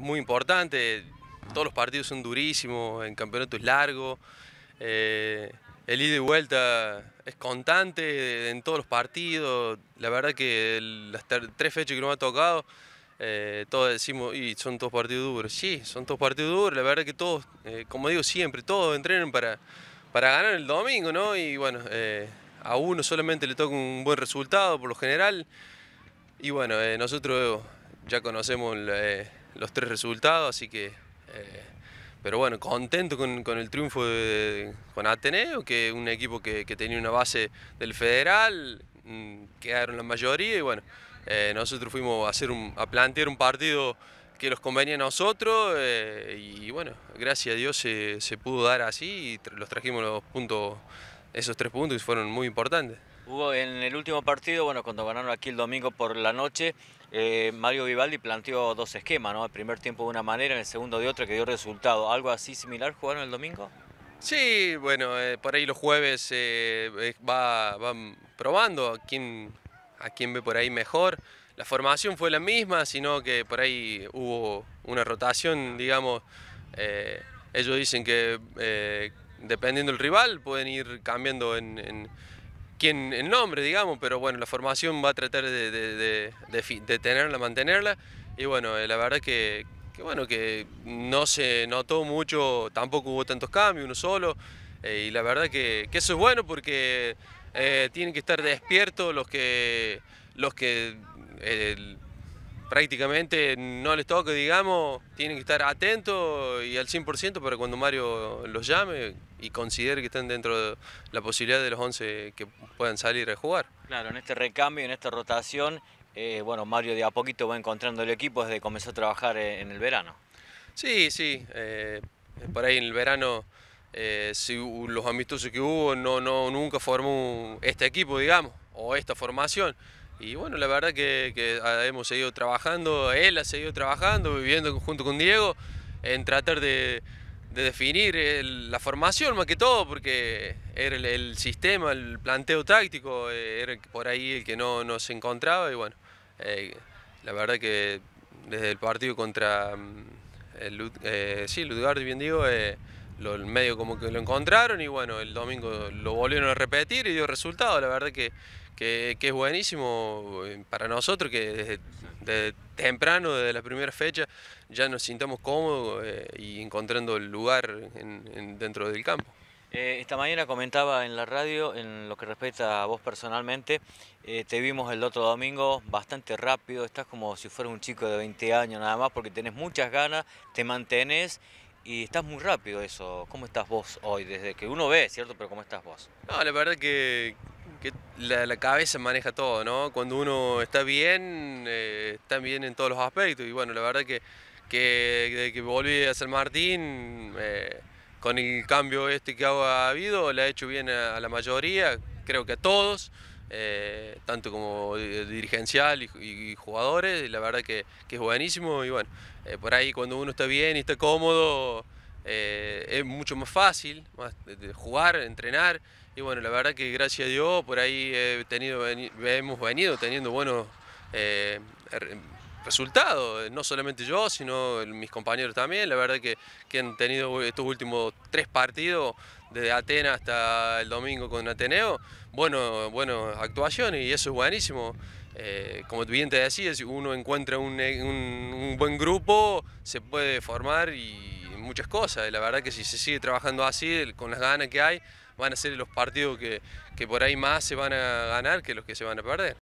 muy importante. Todos los partidos son durísimos, el campeonato es largo. Eh, el ida y vuelta es constante en todos los partidos. La verdad que las tres fechas que nos ha tocado, eh, todos decimos, y son todos partidos duros. Sí, son todos partidos duros. La verdad que todos, eh, como digo siempre, todos entrenan para, para ganar el domingo, ¿no? Y bueno, a uno solamente le toca un buen resultado por lo general. Y bueno, nosotros ya conocemos... el los tres resultados, así que... Eh, pero bueno, contento con, el triunfo con Ateneo, que un equipo que, tenía una base del federal, mm, quedaron la mayoría y bueno, eh, nosotros fuimos a, hacer a plantear un partido que los convenía a nosotros eh, y bueno, gracias a Dios se, pudo dar así y los trajimos los puntos, esos tres puntos que fueron muy importantes en el último partido, bueno, cuando ganaron aquí el domingo por la noche, eh, Mario Vivaldi planteó dos esquemas, ¿no? El primer tiempo de una manera, en el segundo de otra, que dio resultado. ¿Algo así similar jugaron el domingo? Sí, bueno, eh, por ahí los jueves eh, va, van probando a quién, a quién ve por ahí mejor. La formación fue la misma, sino que por ahí hubo una rotación, digamos. ellos dicen que dependiendo del rival pueden ir cambiando en en el nombre, digamos, pero bueno, la formación va a tratar de, de, tenerla, mantenerla. Y bueno, eh, la verdad que, bueno, que no se notó mucho, tampoco hubo tantos cambios, uno solo. Eh, y la verdad que, eso es bueno porque eh, tienen que estar despiertos los que, los que prácticamente no les toca, digamos, tienen que estar atentos y al 100% para cuando Mario los llame, y considere que están dentro de la posibilidad de los 11 que puedan salir a jugar. Claro, en este recambio, en esta rotación, eh, bueno, Mario de a poquito va encontrando el equipo desde que comenzó a trabajar eh, en el verano. Sí, sí, eh, por ahí en el verano... si, los amistosos que hubo no, no, nunca formó este equipo, digamos, o esta formación. Y bueno, la verdad que hemos seguido trabajando, él ha seguido trabajando, viviendo junto con Diego, en tratar de, de definir la formación más que todo, porque era el, sistema, el planteo táctico, eh, era por ahí el que no, se encontraba y bueno, eh, la verdad que desde el partido contra mm, el, eh, sí, Ludgardi, bien digo, eh, lo, el medio como que lo encontraron y bueno, el domingo lo volvieron a repetir y dio resultado, la verdad que que, es buenísimo eh, para nosotros, que desde, temprano, desde la primera fecha, ya nos sintamos cómodos eh, y encontrando el lugar dentro del campo. Eh, esta mañana comentaba en la radio, en lo que respecta a vos personalmente, te vimos el otro domingo bastante rápido, estás como si fueras un chico de 20 años nada más, porque tenés muchas ganas, te mantenés y estás muy rápido eso. ¿Cómo estás vos hoy? Desde que uno ve, ¿cierto? Pero ¿cómo estás vos? No, la verdad que, que la, cabeza maneja todo, ¿no? Cuando uno está bien, eh, está bien en todos los aspectos. Y bueno, la verdad que, que desde que volví a ser Martín, eh, con el cambio este que ha habido, le ha hecho bien a, la mayoría, creo que a todos. Eh, tanto como dirigencial y, jugadores, la verdad que, es buenísimo y bueno, por ahí cuando uno está bien y está cómodo es mucho más fácil de jugar, entrenar y bueno, la verdad que gracias a Dios por ahí hemos venido teniendo buenos eh, resultados, eh, no solamente yo, sino mis compañeros también. La verdad que, han tenido estos últimos tres partidos, desde Atenas hasta el domingo con Ateneo, bueno, bueno actuaciones y eso es buenísimo. Eh, como bien te decía, si uno encuentra un, buen grupo, se puede formar y muchas cosas. la verdad que si se sigue trabajando así, con las ganas que hay, van a ser los partidos que, que por ahí más se van a ganar que los que se van a perder.